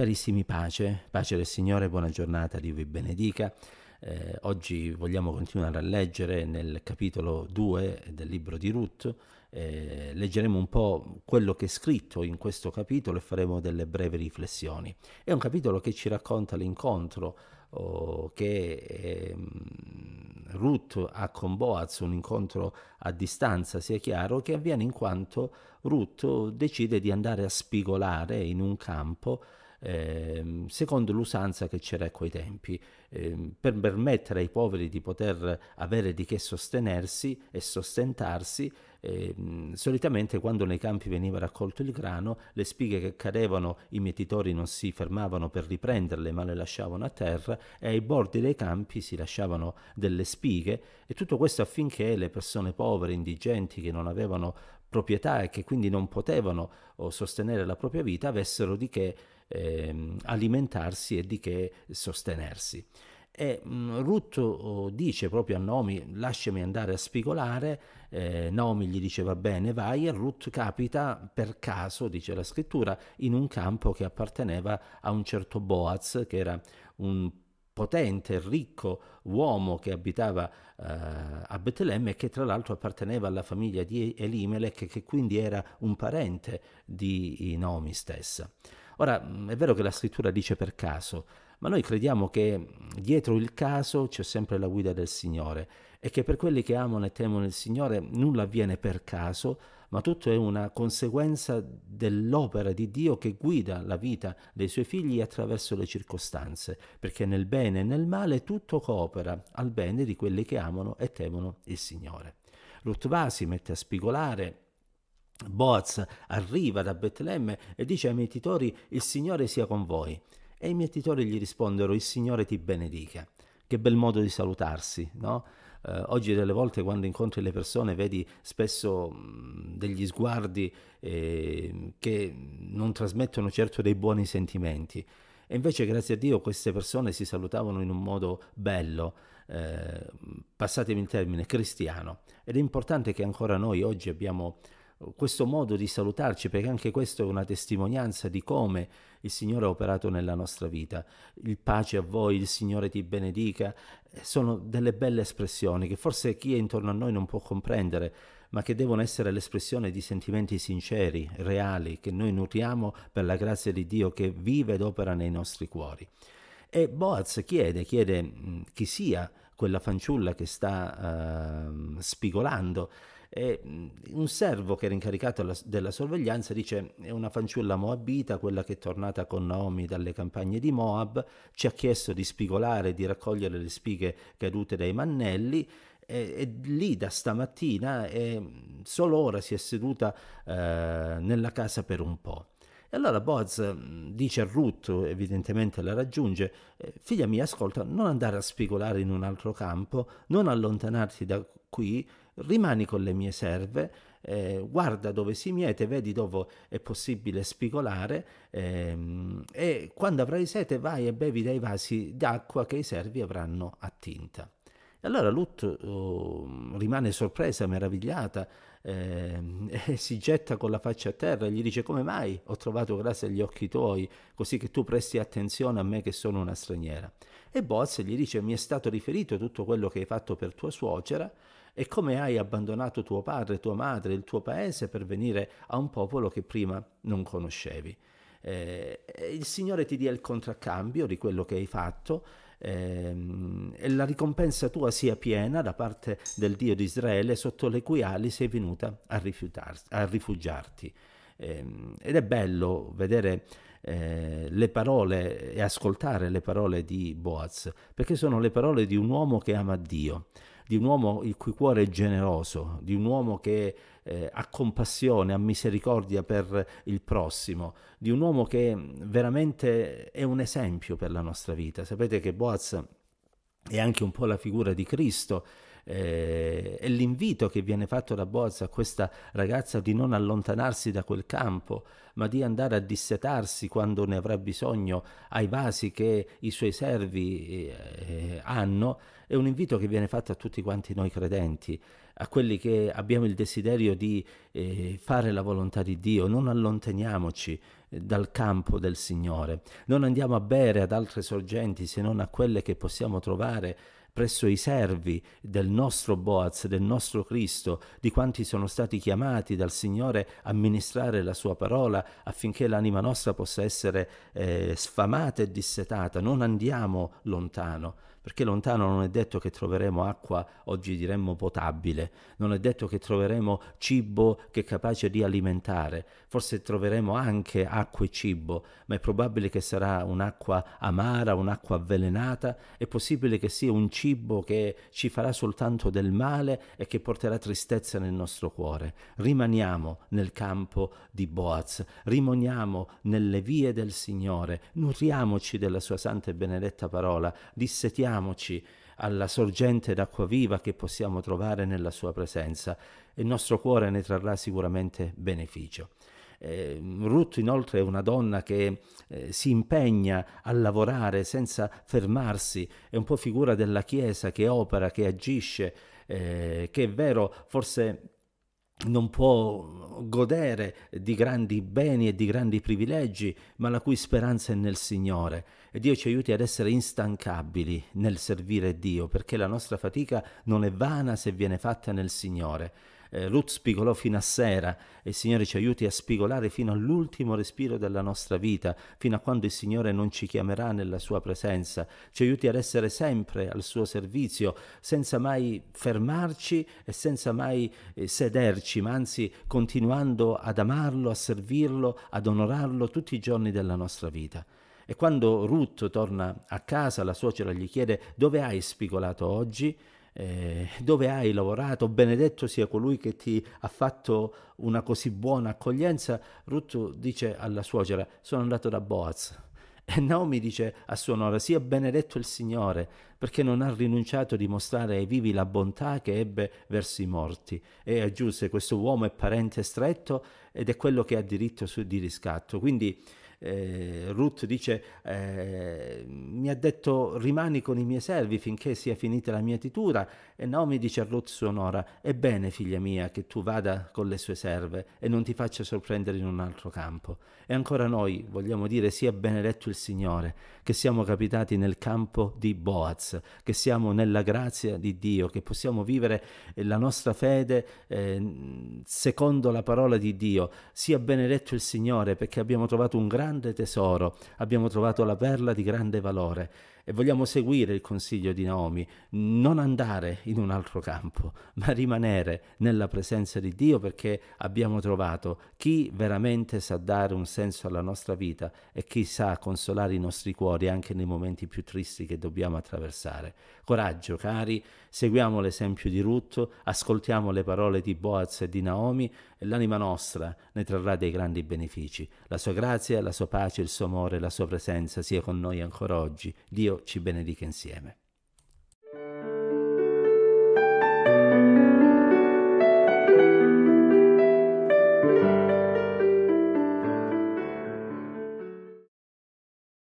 Carissimi pace, pace del Signore, buona giornata, Dio vi benedica. Eh, oggi vogliamo continuare a leggere nel capitolo 2 del libro di Ruth, eh, leggeremo un po' quello che è scritto in questo capitolo e faremo delle brevi riflessioni. È un capitolo che ci racconta l'incontro oh, che eh, Ruth ha con Boaz, un incontro a distanza, sia chiaro, che avviene in quanto Ruth decide di andare a spigolare in un campo Ehm, secondo l'usanza che c'era a quei tempi, ehm, per permettere ai poveri di poter avere di che sostenersi e sostentarsi. Eh, solitamente quando nei campi veniva raccolto il grano, le spighe che cadevano i mietitori non si fermavano per riprenderle, ma le lasciavano a terra e ai bordi dei campi si lasciavano delle spighe e tutto questo affinché le persone povere, indigenti che non avevano proprietà e che quindi non potevano oh, sostenere la propria vita avessero di che eh, alimentarsi e di che sostenersi. E mm, Ruth oh, dice proprio a Nomi: lasciami andare a spigolare, eh, Naomi gli dice va bene vai e Ruth capita per caso, dice la scrittura, in un campo che apparteneva a un certo Boaz che era un potente, ricco uomo che abitava eh, a Betlemme e che tra l'altro apparteneva alla famiglia di Elimelech che quindi era un parente di Naomi stessa. Ora, mm, è vero che la scrittura dice per caso, ma noi crediamo che dietro il caso c'è sempre la guida del Signore e che per quelli che amano e temono il Signore nulla avviene per caso, ma tutto è una conseguenza dell'opera di Dio che guida la vita dei suoi figli attraverso le circostanze, perché nel bene e nel male tutto coopera al bene di quelli che amano e temono il Signore. Lutva si mette a spigolare Boaz arriva da Betlemme e dice ai mietitori il Signore sia con voi. E i mietitori gli rispondono: il Signore ti benedica. Che bel modo di salutarsi, no? Eh, oggi delle volte quando incontri le persone vedi spesso mm, degli sguardi eh, che non trasmettono certo dei buoni sentimenti. E invece, grazie a Dio, queste persone si salutavano in un modo bello, eh, passatemi il termine, cristiano. Ed è importante che ancora noi oggi abbiamo questo modo di salutarci, perché anche questo è una testimonianza di come il Signore ha operato nella nostra vita. Il pace a voi, il Signore ti benedica, eh, sono delle belle espressioni che forse chi è intorno a noi non può comprendere, ma che devono essere l'espressione di sentimenti sinceri, reali, che noi nutriamo per la grazia di Dio che vive ed opera nei nostri cuori. E Boaz chiede, chiede mm, chi sia quella fanciulla che sta uh, spigolando e un servo che era incaricato della sorveglianza dice è una fanciulla moabita, quella che è tornata con Naomi dalle campagne di Moab, ci ha chiesto di spigolare, di raccogliere le spighe cadute dai mannelli e, e lì da stamattina e solo ora si è seduta eh, nella casa per un po'. E allora Boaz mm, dice a Ruth, evidentemente la raggiunge, eh, figlia mia, ascolta, non andare a spigolare in un altro campo, non allontanarti da qui, rimani con le mie serve, eh, guarda dove si miete, vedi dove è possibile spigolare ehm, e quando avrai sete vai e bevi dai vasi d'acqua che i servi avranno attinta allora Lut oh, rimane sorpresa, meravigliata, eh, e si getta con la faccia a terra e gli dice come mai ho trovato grazia agli occhi tuoi, così che tu presti attenzione a me che sono una straniera. E Boaz gli dice mi è stato riferito tutto quello che hai fatto per tua suocera e come hai abbandonato tuo padre, tua madre, il tuo paese per venire a un popolo che prima non conoscevi. Eh, il Signore ti dia il contraccambio di quello che hai fatto ehm, e la ricompensa tua sia piena da parte del Dio di Israele sotto le cui ali sei venuta a, a rifugiarti. Ehm, ed è bello vedere eh, le parole e ascoltare le parole di Boaz, perché sono le parole di un uomo che ama Dio, di un uomo il cui cuore è generoso, di un uomo che eh, ha compassione, ha misericordia per il prossimo, di un uomo che mm, veramente è un esempio per la nostra vita. Sapete che Boaz è anche un po' la figura di Cristo eh, e l'invito che viene fatto da Bozza a questa ragazza di non allontanarsi da quel campo, ma di andare a dissetarsi quando ne avrà bisogno ai vasi che i suoi servi eh, hanno, è un invito che viene fatto a tutti quanti noi credenti, a quelli che abbiamo il desiderio di eh, fare la volontà di Dio, non allontaniamoci eh, dal campo del Signore, non andiamo a bere ad altre sorgenti se non a quelle che possiamo trovare presso i servi del nostro Boaz, del nostro Cristo, di quanti sono stati chiamati dal Signore a ministrare la sua parola affinché l'anima nostra possa essere eh, sfamata e dissetata. Non andiamo lontano, perché lontano non è detto che troveremo acqua, oggi diremmo potabile, non è detto che troveremo cibo che è capace di alimentare, forse troveremo anche acqua e cibo, ma è probabile che sarà un'acqua amara, un'acqua avvelenata, è possibile che sia un cibo cibo che ci farà soltanto del male e che porterà tristezza nel nostro cuore. Rimaniamo nel campo di Boaz, rimaniamo nelle vie del Signore, nutriamoci della sua santa e benedetta parola, dissetiamoci alla sorgente d'acqua viva che possiamo trovare nella sua presenza e il nostro cuore ne trarrà sicuramente beneficio. Eh, Ruth inoltre è una donna che eh, si impegna a lavorare senza fermarsi, è un po' figura della Chiesa che opera, che agisce, eh, che è vero, forse non può godere di grandi beni e di grandi privilegi, ma la cui speranza è nel Signore. E Dio ci aiuti ad essere instancabili nel servire Dio, perché la nostra fatica non è vana se viene fatta nel Signore. Eh, Ruth spigolò fino a sera e il Signore ci aiuti a spigolare fino all'ultimo respiro della nostra vita, fino a quando il Signore non ci chiamerà nella sua presenza. Ci aiuti ad essere sempre al suo servizio, senza mai fermarci e senza mai eh, sederci, ma anzi continuando ad amarlo, a servirlo, ad onorarlo tutti i giorni della nostra vita. E quando Ruth torna a casa, la suocera gli chiede dove hai spigolato oggi? eh, dove hai lavorato, benedetto sia colui che ti ha fatto una così buona accoglienza, Ruth dice alla suocera, sono andato da Boaz. E Naomi dice a sua nora, sia benedetto il Signore, perché non ha rinunciato a dimostrare ai vivi la bontà che ebbe verso i morti. E aggiunse, questo uomo è parente stretto ed è quello che ha diritto su, di riscatto. Quindi eh, Ruth dice eh, mi ha detto rimani con i miei servi finché sia finita la mia titura e Naomi dice a Ruth sua nora ebbene figlia mia che tu vada con le sue serve e non ti faccia sorprendere in un altro campo e ancora noi vogliamo dire sia benedetto il Signore che siamo capitati nel campo di Boaz che siamo nella grazia di Dio che possiamo vivere eh, la nostra fede eh, secondo la parola di Dio sia benedetto il Signore perché abbiamo trovato un grande grande tesoro, abbiamo trovato la perla di grande valore e vogliamo seguire il consiglio di Naomi, non andare in un altro campo, ma rimanere nella presenza di Dio perché abbiamo trovato chi veramente sa dare un senso alla nostra vita e chi sa consolare i nostri cuori anche nei momenti più tristi che dobbiamo attraversare. Coraggio, cari, seguiamo l'esempio di Ruth, ascoltiamo le parole di Boaz e di Naomi e l'anima nostra ne trarrà dei grandi benefici. La sua grazia e la sua sua pace, il suo amore, la sua presenza sia con noi ancora oggi. Dio ci benedica insieme.